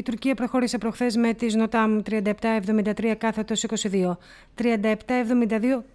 Η Τουρκία προχώρησε προχθές με τις Νοτάμ 3773 κάθετο 22, 3772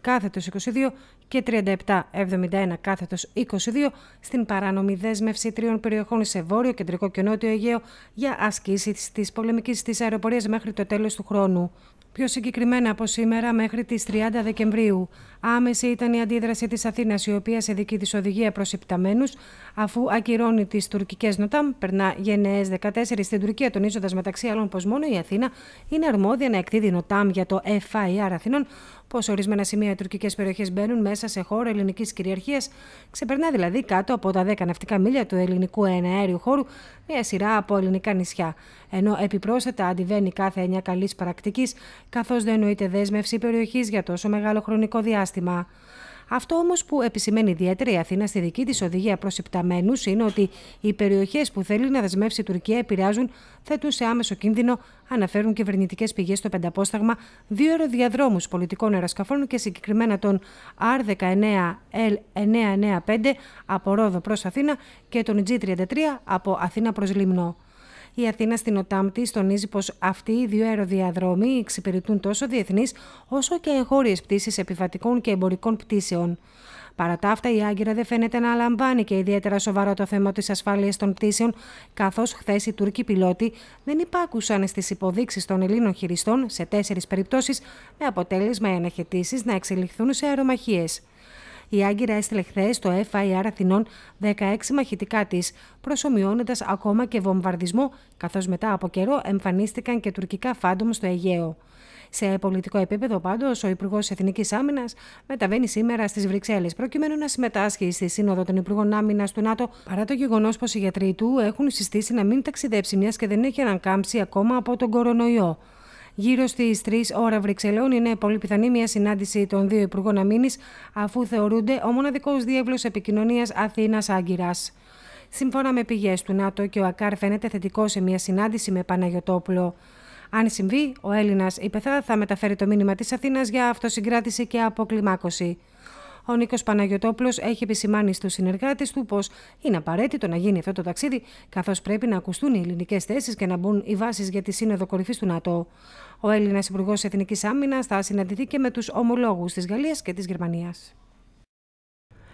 κάθετο 22 και 3771 κάθετο 22 στην παράνομη δέσμευση τριών περιοχών σε βόρειο, κεντρικό και νότιο Αιγαίο για ασκήσεις της πολεμικής της αεροπορίας μέχρι το τέλος του χρόνου. Πιο συγκεκριμένα από σήμερα μέχρι τις 30 Δεκεμβρίου. Άμεση ήταν η αντίδραση της Αθήνας, η οποία σε δική της οδηγία προς αφού ακυρώνει τις τουρκικές νοτάμ, περνά γενναίες 14 στην Τουρκία, τονίζοντας μεταξύ άλλων πως μόνο η Αθήνα είναι αρμόδια να εκδίδει νοτάμ για το FIR Αθήνων, πως ορισμένα σημεία οι τουρκικές περιοχές μπαίνουν μέσα σε χώρο ελληνικής κυριαρχίας, ξεπερνά δηλαδή κάτω από τα 10 ναυτικά μίλια του ελληνικού εναέριου χώρου μια σειρά από ελληνικά νησιά, ενώ επιπρόσθετα αντιβαίνει κάθε εννιά καλής πρακτικής καθώς δεν εννοείται δέσμευση περιοχής για τόσο μεγάλο χρονικό διάστημα. Αυτό όμως που επισημαίνει ιδιαίτερη η Αθήνα στη δική της οδηγία προς υπταμένους είναι ότι οι περιοχές που θέλει να δεσμεύσει η Τουρκία επηρεάζουν, θέτουν σε άμεσο κίνδυνο, αναφέρουν κυβερνητικές πηγές στο Πενταπόσταγμα, δύο αεροδιαδρόμους πολιτικών αεροσκαφών και συγκεκριμένα τον R19L995 από Ρόδο προς Αθήνα και τον G33 από Αθήνα προς Λίμνο. Η Αθήνα στην ΟΤΑΜΤΗ τονίζει πως αυτοί οι δύο αεροδιαδρόμοι εξυπηρετούν τόσο διεθνείς όσο και εγχώριες πτήσεις επιβατικών και εμπορικών πτήσεων. Παρά τα αυτά, η Άγκυρα δεν φαίνεται να λαμβάνει και ιδιαίτερα σοβαρό το θέμα της ασφάλειας των πτήσεων, καθώς χθες οι Τούρκοι πιλότοι δεν υπάκουσαν στις υποδείξεις των Ελλήνων χειριστών σε τέσσερις περιπτώσεις, με αποτέλεσμα οι αναχαιτήσεις να εξελιχθούν σε αερομαχίες. Η Άγκυρα έστειλε χθες στο FIR Αθηνών 16 μαχητικά της, προσωμιώνοντας ακόμα και βομβαρδισμό, καθώς μετά από καιρό εμφανίστηκαν και τουρκικά φάντομ στο Αιγαίο. Σε πολιτικό επίπεδο, πάντως, ο Υπουργός Εθνικής Άμυνας μεταβαίνει σήμερα στις Βρυξέλλες, προκειμένου να συμμετάσχει στη Σύνοδο των Υπουργών Άμυνας του ΝΑΤΟ, παρά το γεγονός πως οι γιατροί του έχουν συστήσει να μην ταξιδέψει, μιας και δεν έχει ανακάμψει ακόμα από τον κορονοϊό. Γύρω στις 3 ώρα Βρυξελών είναι πολύ πιθανή μια συνάντηση των δύο Υπουργών Αμήνης, αφού θεωρούνται ο μοναδικός διεύλο επικοινωνία Αθήνα-Άγκυρα. Σύμφωνα με πηγές του ΝΑΤΟ και ο ΑΚΑΡ φαίνεται θετικό σε μια συνάντηση με Παναγιοτόπουλο. Αν συμβεί, ο Έλληνας υπεθά θα μεταφέρει το μήνυμα της Αθήνας για αυτοσυγκράτηση και αποκλιμάκωση. Ο Νίκος Παναγιοτόπουλος έχει επισημάνει στους συνεργάτες του πως είναι απαραίτητο να γίνει αυτό το ταξίδι, καθώς πρέπει να ακουστούν οι ελληνικές θέσεις και να μπουν οι βάσεις για τη σύνοδο κορυφής του ΝΑΤΟ. Ο Έλληνας Υπουργός Εθνικής Άμυνας θα συναντηθεί και με τους ομολόγους της Γαλλίας και της Γερμανίας.